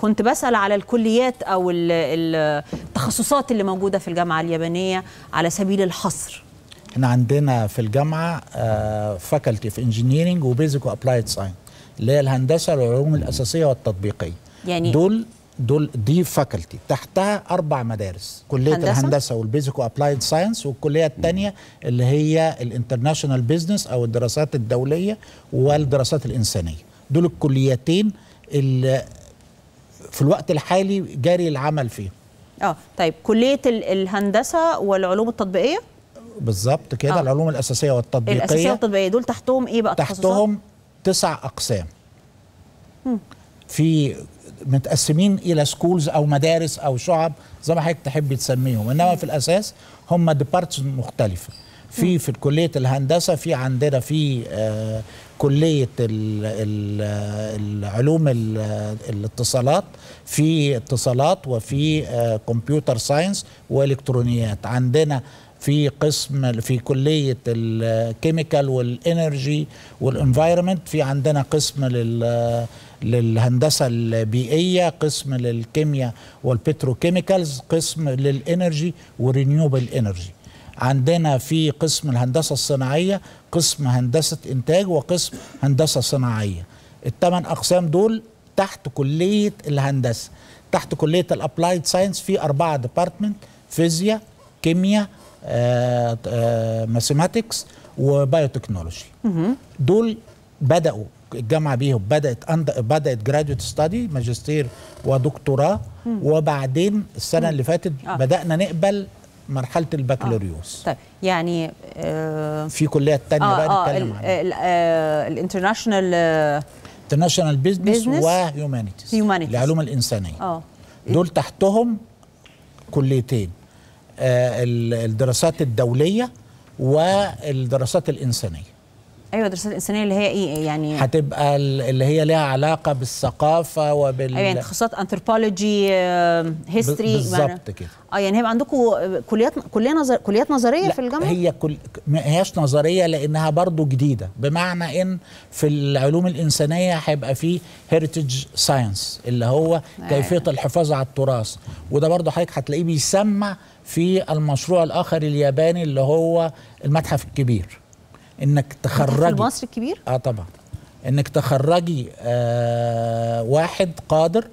كنت بسأل على الكليات أو التخصصات اللي موجودة في الجامعة اليابانية على سبيل الحصر احنا عندنا في الجامعة فاكولتي في انجينيرنج وبيزك وابلايد ساينس اللي هي الهندسة والعلوم الأساسية والتطبيقية يعني دول دول دي فاكولتي تحتها اربع مدارس كليه هندسة؟ الهندسه والبيزك وابلايد ساينس والكليه الثانيه اللي هي الانترناشونال بيزنس او الدراسات الدوليه والدراسات الانسانيه دول الكليتين اللي في الوقت الحالي جاري العمل فيه اه طيب كليه الهندسه والعلوم التطبيقيه بالظبط كده آه. العلوم الاساسيه والتطبيقيه الاساسيه والتطبيقيه دول تحتهم ايه بقى تحتهم تسع اقسام مم. في متقسمين الى سكولز او مدارس او شعب زي ما حضرتك تحبي تسميهم انما مم. في الاساس هم ديبارتس مختلفه في في كليه الهندسه في عندنا في آه، كليه العلوم الاتصالات في اتصالات وفي كمبيوتر آه، ساينس والكترونيات عندنا في قسم في كليه الكيميكال والانرجي والانفايرمنت في عندنا قسم لل للهندسه البيئيه قسم للكيمياء والبتروكيميكالز قسم للانرجي ورينيوبل انرجي عندنا في قسم الهندسة الصناعية قسم هندسة إنتاج وقسم هندسة صناعية الثمان أقسام دول تحت كلية الهندسة تحت كلية الأبلايد ساينس في أربعة ديبارتمنت فيزياء كيمياء ماثيماتكس آه، آه، وبايوتكنولوجي دول بدأوا الجامعه بيهم بدات أند... بدات جراديوت ستادي ماجستير ودكتوراه وبعدين السنه اللي فاتت آه. بدانا نقبل مرحله البكالوريوس آه. طيب يعني آه في كليات تانية آه بقى آه، نتكلم عنها آه، الانترناشونال انترناشونال بيزنس وهيومانيتيز العلوم الانسانيه اه دول تحتهم كليتين آه الدراسات الدوليه والدراسات الانسانيه ايوه الدراسات الانسانيه اللي هي ايه, إيه، يعني هتبقى اللي هي ليها علاقه بالثقافه وبال ايوه يعني تخصصات انثروبولوجي آه، هيستوري بالظبط يعني كده اه يعني هيبقى عندكم كليات كليه نظر كليات نظريه لا في الجامعه هي كل ما هياش نظريه لانها برضو جديده بمعنى ان في العلوم الانسانيه هيبقى في هيريتج ساينس اللي هو أيوة. كيفيه الحفاظ على التراث وده برضو حضرتك هتلاقيه بيسمى في المشروع الاخر الياباني اللي هو المتحف الكبير انك تخرجي في المصري الكبير اه طبعا انك تخرجي آه واحد قادر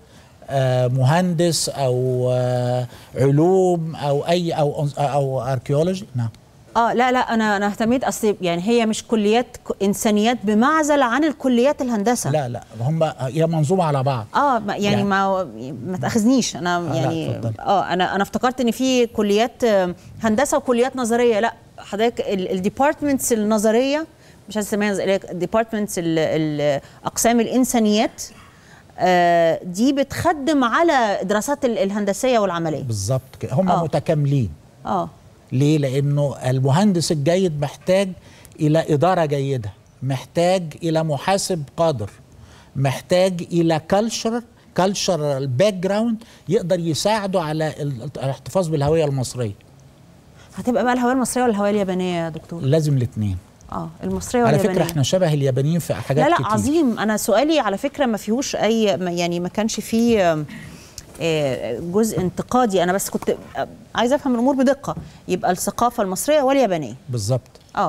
آه مهندس او آه علوم او اي او او اركيولوجي نعم اه لا لا انا انا اهتميت اصل يعني هي مش كليات انسانيات بمعزل عن الكليات الهندسه لا لا هم هي منظومه على بعض اه يعني, يعني ما ما تاخذنيش انا آه، يعني اه انا انا افتكرت ان في كليات هندسه وكليات نظريه لا حضرتك الديبارتمنتس النظريه مش عايز اسميها الديبارتمنتس اقسام الانسانيات آه، دي بتخدم على الدراسات الهندسيه والعمليه بالظبط كده هم آه. متكاملين اه ليه لانه المهندس الجيد محتاج الى اداره جيده محتاج الى محاسب قادر محتاج الى كلتشر كلتشر باك جراوند يقدر يساعده على الاحتفاظ بالهويه المصريه هتبقى بقى الهوايه المصرية ولا الهوايه اليابانية يا دكتور؟ لازم الاثنين اه المصريه على فكره احنا شبه اليابانيين في حاجات كتير لا لا كتير. عظيم انا سؤالي على فكره ما فيهوش اي يعني ما كانش فيه آه، جزء انتقادي انا بس كنت آه، عايزه افهم الامور بدقه يبقى الثقافه المصريه واليابانيه بالظبط آه.